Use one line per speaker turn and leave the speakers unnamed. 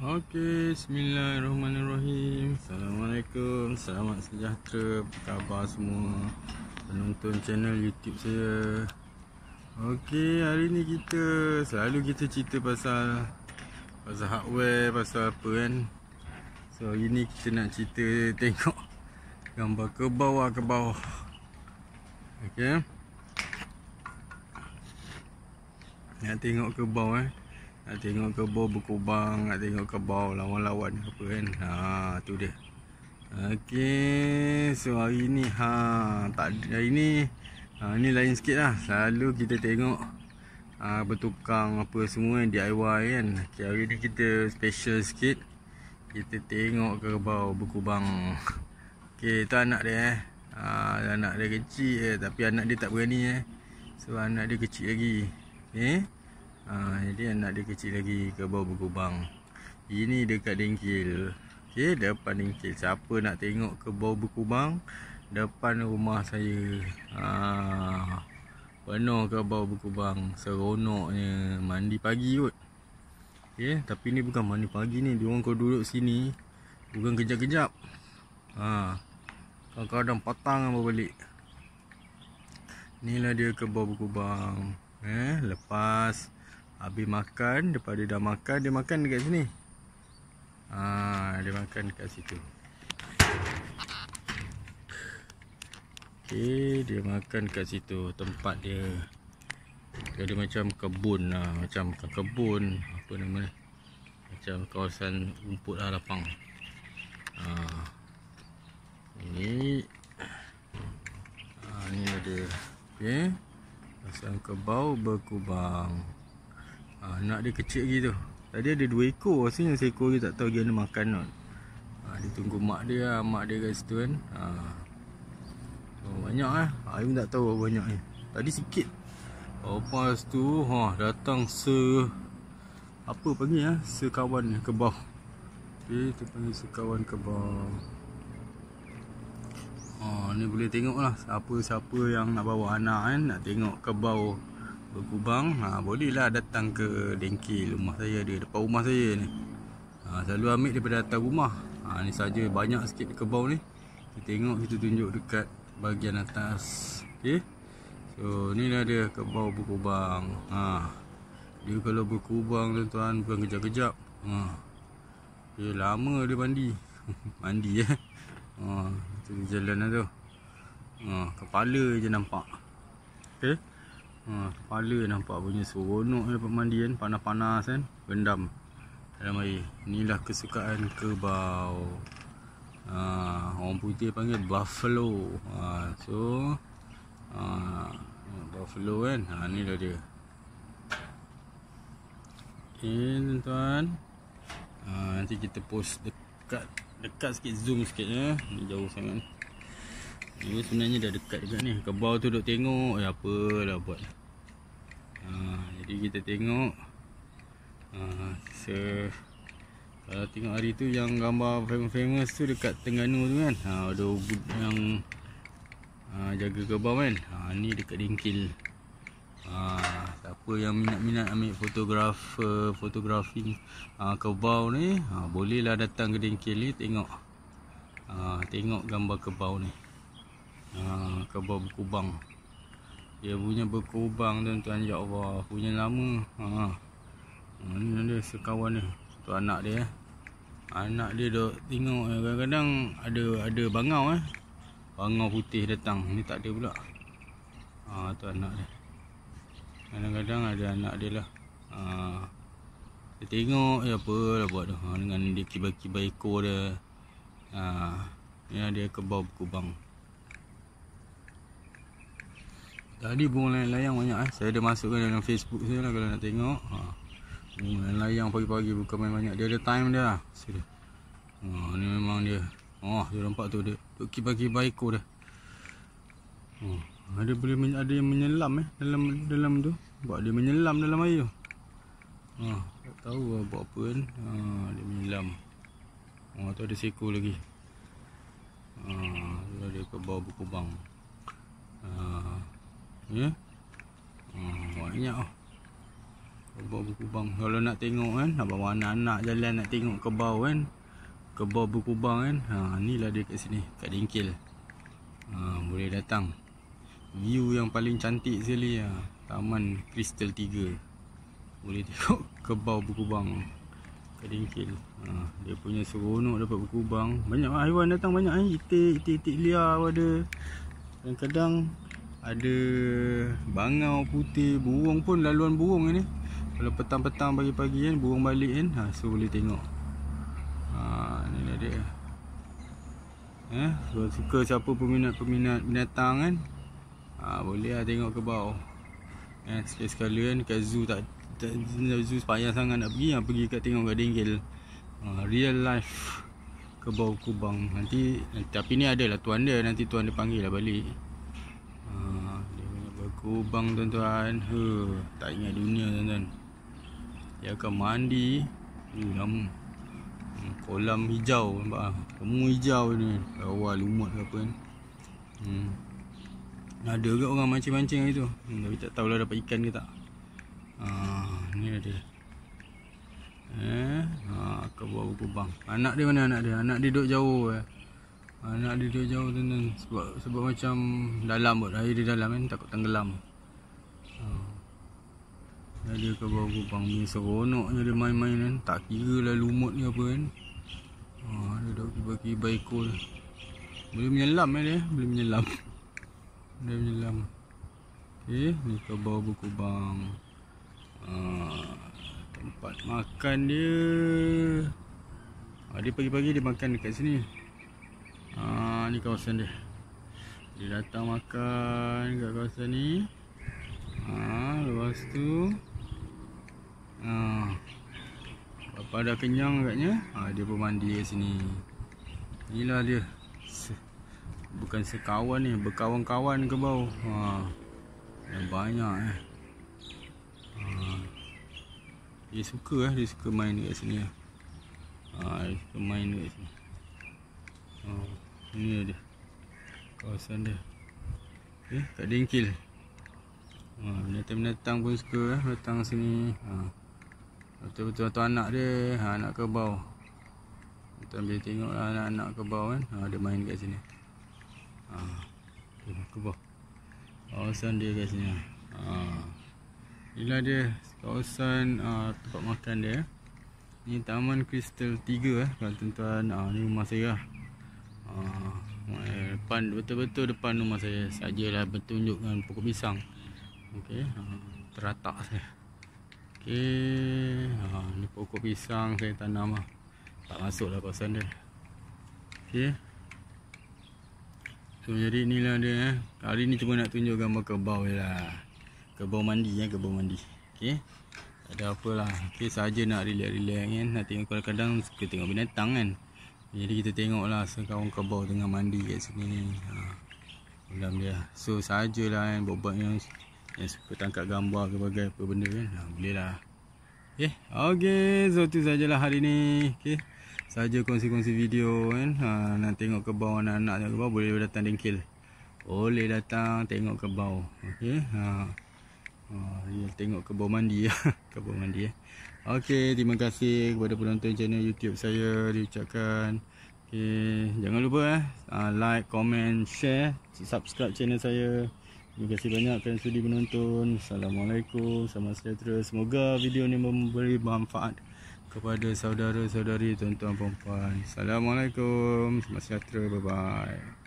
Okey, bismillahirrahmanirrahim. Assalamualaikum, selamat sejahtera. Apa khabar semua penonton channel YouTube saya? Okey, hari ni kita selalu kita cerita pasal pasal hardware, pasal apa kan. So, hari ni kita nak cerita tengok gambar ke bawah ke bawah. Okey. Nak tengok ke bawah eh. Nak tengok kebau berkubang Nak tengok kebau lawan-lawan apa kan Haa tu dia Okey, so hari ni ha tak hari ni ha, ni lain sikit lah Selalu kita tengok ha, bertukang apa semua DIY kan. Okay, hari ni kita special sikit. Kita tengok kebau berkubang. Okey, tu anak dia eh. Ha, anak dia kecil eh tapi anak dia tak berani eh. So anak dia kecil lagi. Okey. Eh? jadi ah, anak dia kecil lagi ke bawah berkubang ini dekat dengkil okey depan dengkil siapa nak tengok ke bawah berkubang depan rumah saya ha penuh ke bawah berkubang seronoknya mandi pagi kot okey tapi ni bukan mandi pagi ni dia orang kau duduk sini bukan kejap-kejap ha kadang-kadang petang baru balik inilah dia ke bawah berkubang eh lepas Habis makan Daripada dah makan Dia makan dekat sini Ah, Dia makan dekat situ Okay, dia makan kat situ Tempat dia Dia ada macam kebun lah Macam kebun Apa nama ni Macam kawasan rumput lah lapang ha. Ah, Ini ha, ah, Ini ada Okay Pasang kebau berkubang anak dia kecil lagi tu Tadi ada dua ekor Rasanya seekor lagi tak tahu dia nak makan not ha, Dia tunggu mak dia lah Mak dia kat situ kan ha. oh, Banyak lah ha. Ayu tak tahu banyak ni Tadi sikit Lepas tu ha, Datang se Apa panggil lah ha? Sekawan kebau Okay tu panggil sekawan kebau Oh ha, ni boleh tengok lah Siapa-siapa yang nak bawa anak kan Nak tengok kebau berkubang ha, bolehlah datang ke dengkil rumah saya ada depan rumah saya ni ha, selalu ambil daripada atas rumah ha, ni saja banyak sikit kebau ni kita tengok kita tunjuk dekat bahagian atas okay? so ni lah dia kebau berkubang ha, dia kalau berkubang tuan-tuan bukan kejap-kejap ha, dia lama dia mandi mandi eh ha, tu jalan lah tu ha, kepala je nampak okay? Ah, kepala nampak bunyi seronok lepas mandi kan Panas-panas kan Rendam Dalam air Inilah kesukaan kebau ha, ah, Orang putih panggil buffalo ha, So ha, Buffalo kan ha, Inilah dia Okay eh, tuan ha, Nanti kita post dekat Dekat sikit zoom sikit ya Ini jauh sangat ni Ini sebenarnya dah dekat juga ni Kebau tu duk tengok Eh apalah buat Ah, jadi kita tengok ha uh, tengok hari tu yang gambar famous-famous tu dekat Terengganu tu kan ha ada ubud yang uh, jaga kebab kan ha ni dekat dinkil. ha siapa yang minat-minat ambil fotografer fotografi uh, kebau ni ha uh, bolehlah datang ke dinkil ni tengok uh, tengok gambar kebau ni ha uh, kebau berkubang dia punya berkubang tuan-tuan ya Allah. Punya lama. Ha. Ha ni ada sekawan dia. Tu anak dia. Eh. Anak dia dok tengok eh, kadang-kadang ada ada bangau eh. Bangau putih datang. Ni tak ada pula. Ha tu anak dia. Kadang-kadang ada anak dia lah. Ha. Dia tengok ya apa dah buat tu. Ha dengan dia kibai kibar ekor dia. Ha. Ya dia kebau berkubang. Tadi bunga layang-layang banyak eh. Saya ada masukkan dalam Facebook saya lah kalau nak tengok. Ha. Bunga layang-layang pagi-pagi bukan main banyak. Dia ada time dia lah. Sudah. Ha, ni memang dia. Oh, dia nampak tu dia. Duk kipas baik dah. Ha. Ada boleh ada yang menyelam eh dalam dalam tu. Buat dia menyelam dalam air tu. Ha, tak tahu lah buat apa kan. Ha, dia menyelam. Oh, tu ada seko lagi. Ha, dia ada ke bawah berkubang. Ha, Ya. Ah, banyak lah kebau bang. kalau nak tengok kan nak bawa anak-anak jalan nak tengok kebau kan kebau bang kan ha, ni lah dia kat sini kat dingkil ha, boleh datang view yang paling cantik sekali ha. taman Crystal 3 boleh tengok kebau bang, kat dingkil ha, dia punya seronok dapat bang. banyak haiwan datang banyak kan itik-itik liar ada kadang-kadang ada bangau putih Burung pun laluan burung ni Kalau petang-petang pagi-pagi kan Burung balik kan ha, So boleh tengok ha, Ni dia eh, so, Suka siapa peminat-peminat binatang kan ha, Boleh lah tengok ke bawah eh, Sekali-sekala kan Kat zoo tak, tak Zoo sepayang sangat nak pergi Yang ha, pergi kat tengok kat dengkel ha, Real life Kebau kubang Nanti, nanti Tapi ni adalah tuan dia Nanti tuan dia panggil lah balik Kubang tuan-tuan ha, Tak ingat dunia tuan-tuan Dia akan mandi Uh, nama hmm, Kolam hijau nampak Semua hijau ni Awal lumut ke apa kan hmm. Ada ke orang mancing-mancing hari tu hmm, Tapi tak tahulah dapat ikan ke tak ha, Ni ada Eh, ha, ah, aku buat buku bang. Anak dia mana anak dia? Anak dia duduk jauh. Eh uh, Nak dia jauh-jauh tu kan sebab, sebab macam dalam buat air di dalam kan takut tenggelam uh, ha. Dia ke bawah kubang ni seronoknya dia main-main kan Tak kira lah lumut ni apa kan uh, Dia dah bagi baikul Boleh menyelam kan dia Boleh menyelam Boleh menyelam Okay, eh, ni ke bawah kubang uh, Tempat makan dia Ah, dia pagi-pagi dia makan dekat sini ni kawasan dia Dia datang makan kat kawasan ni ha, Lepas tu ha, Bapa dah kenyang katnya ha, Dia pun mandi kat sini Inilah dia Bukan sekawan ni Berkawan-kawan ke bau ha, Yang banyak eh ha, Dia suka eh Dia suka main kat sini eh. ha, Dia suka main kat sini Oh ini dia Kawasan dia okay, eh, Tak dengkil ha, Binatang-binatang ha, pun suka eh, Datang sini ha. Betul-betul atau anak dia ha, Anak kebau Tuan boleh tengok lah anak-anak kebau kan ha, Dia main kat sini ha. Tuh, Kebau Kawasan dia kat sini ha. ha. Inilah dia Kawasan ha, tempat makan dia eh. Ni Taman Crystal 3 eh, Kalau tuan-tuan ha, Ni rumah saya lah. Ah, eh, depan betul-betul depan rumah saya sajalah bertunjuk dengan pokok pisang okey uh, teratak saya okey ha ni pokok pisang saya tanam ah tak masuklah kawasan dia okey so, jadi inilah dia eh hari ni cuma nak tunjuk gambar kebau jelah kebau mandi ya eh? kebau mandi okey ada apalah. Okey saja nak relax-relax kan. nanti tengok kadang-kadang suka tengok binatang kan. Jadi kita tengoklah lah Sekarang kebau tengah mandi kat sini ha, Ulam dia So sahajalah kan Bobot yang Yang suka tangkap gambar ke bagai apa benda kan ha, Boleh lah eh, Okay So tu sahajalah hari ni Okay Sahaja kongsi-kongsi video kan ha, Nak tengok kebau anak-anak ke bawah Boleh datang dengkil Boleh datang tengok kebau Okay ha. Ha, ya, Tengok kebau mandi ya. kebau mandi ya. Okey, terima kasih kepada penonton channel YouTube saya diucapkan. Okey, jangan lupa eh uh, like, komen, share, subscribe channel saya. Terima kasih banyak kerana sudi menonton. Assalamualaikum, selamat sejahtera. Semoga video ini memberi manfaat kepada saudara-saudari, tuan-tuan, puan Assalamualaikum, selamat sejahtera. Bye-bye.